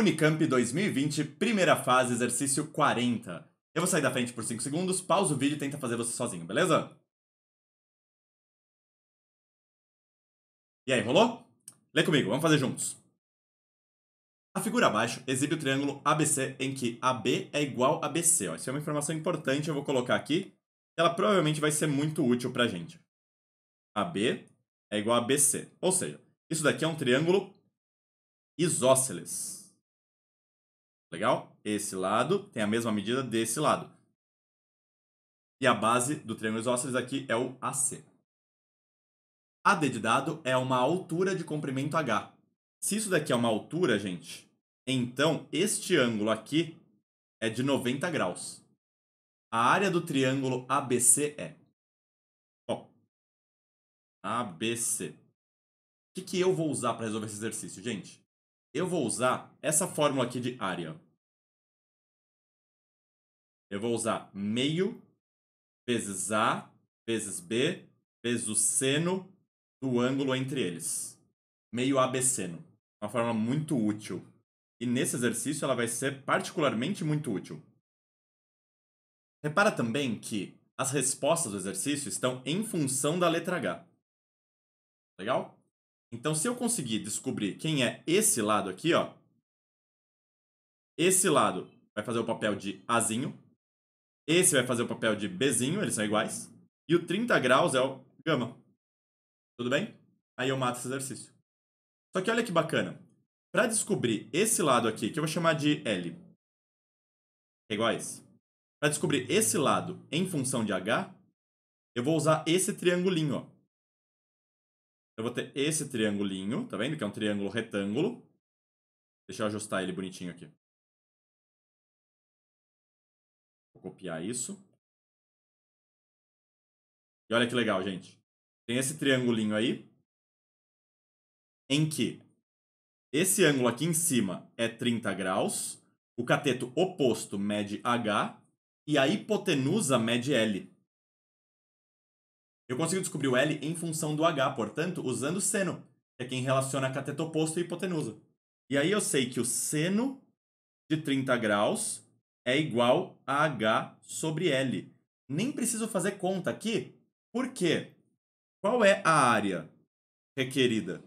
Unicamp 2020, primeira fase, exercício 40. Eu vou sair da frente por 5 segundos, pausa o vídeo e tenta fazer você sozinho, beleza? E aí, rolou? Lê comigo, vamos fazer juntos. A figura abaixo exibe o triângulo ABC em que AB é igual a BC. Ó. Isso é uma informação importante, eu vou colocar aqui. Ela provavelmente vai ser muito útil pra gente. AB é igual a BC. Ou seja, isso daqui é um triângulo isósceles. Legal? Esse lado tem a mesma medida desse lado. E a base do triângulo isósceles aqui é o AC. AD de dado é uma altura de comprimento H. Se isso daqui é uma altura, gente, então este ângulo aqui é de 90 graus. A área do triângulo ABC é. Bom, ABC. O que, que eu vou usar para resolver esse exercício, gente? Eu vou usar essa fórmula aqui de área. Eu vou usar meio vezes A vezes B vezes o seno do ângulo entre eles. Meio AB seno. Uma fórmula muito útil. E nesse exercício ela vai ser particularmente muito útil. Repara também que as respostas do exercício estão em função da letra H. Legal? Então, se eu conseguir descobrir quem é esse lado aqui, ó, esse lado vai fazer o papel de Azinho, esse vai fazer o papel de Bzinho, eles são iguais, e o 30 graus é o gama. Tudo bem? Aí eu mato esse exercício. Só que olha que bacana. Para descobrir esse lado aqui, que eu vou chamar de L, é igual a esse. Para descobrir esse lado em função de H, eu vou usar esse triangulinho, ó eu vou ter esse triangulinho, tá vendo? Que é um triângulo retângulo. Deixa eu ajustar ele bonitinho aqui. Vou copiar isso. E olha que legal, gente. Tem esse triangulinho aí, em que esse ângulo aqui em cima é 30 graus, o cateto oposto mede H e a hipotenusa mede L. Eu consigo descobrir o L em função do H, portanto, usando seno, que é quem relaciona cateto oposto e hipotenusa. E aí eu sei que o seno de 30 graus é igual a H sobre L. Nem preciso fazer conta aqui, porque qual é a área requerida?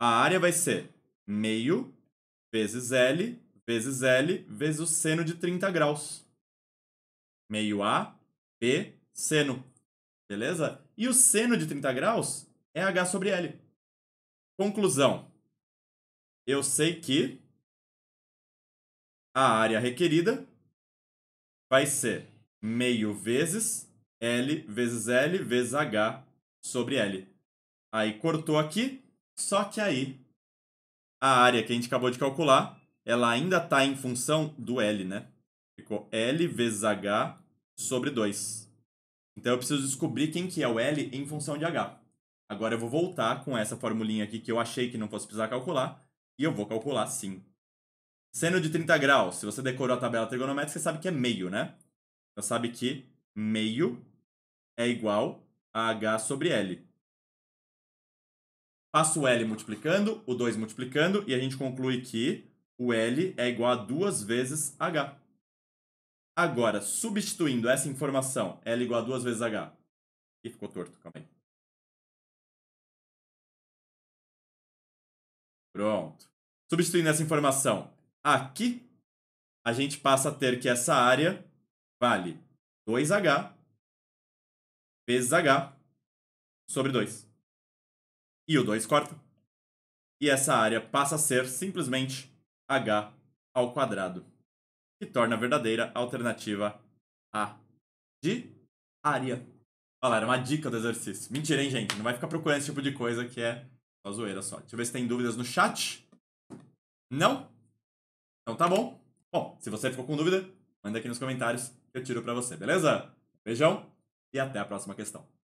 A área vai ser meio vezes L vezes L vezes o seno de 30 graus. Meio A, B, seno. Beleza? E o seno de 30 graus é H sobre L. Conclusão. Eu sei que a área requerida vai ser meio vezes L vezes L vezes H sobre L. Aí cortou aqui, só que aí a área que a gente acabou de calcular, ela ainda está em função do L, né? Ficou L vezes H sobre 2. Então eu preciso descobrir quem que é o L em função de H. Agora eu vou voltar com essa formulinha aqui que eu achei que não fosse precisar calcular, e eu vou calcular sim. Seno de 30 graus, se você decorou a tabela trigonométrica, você sabe que é meio, né? Você então, sabe que meio é igual a H sobre L. Passo o L multiplicando, o 2 multiplicando, e a gente conclui que o L é igual a duas vezes H. Agora, substituindo essa informação, L igual a 2 vezes H. Ih, ficou torto, calma aí. Pronto. Substituindo essa informação aqui, a gente passa a ter que essa área vale 2H vezes H sobre 2. E o 2 corta. E essa área passa a ser simplesmente H ao quadrado que torna a verdadeira alternativa a de área. Galera, era uma dica do exercício. Mentira, hein, gente? Não vai ficar procurando esse tipo de coisa que é só zoeira só. Deixa eu ver se tem dúvidas no chat. Não? Então tá bom. Bom, se você ficou com dúvida, manda aqui nos comentários que eu tiro para você, beleza? Beijão e até a próxima questão.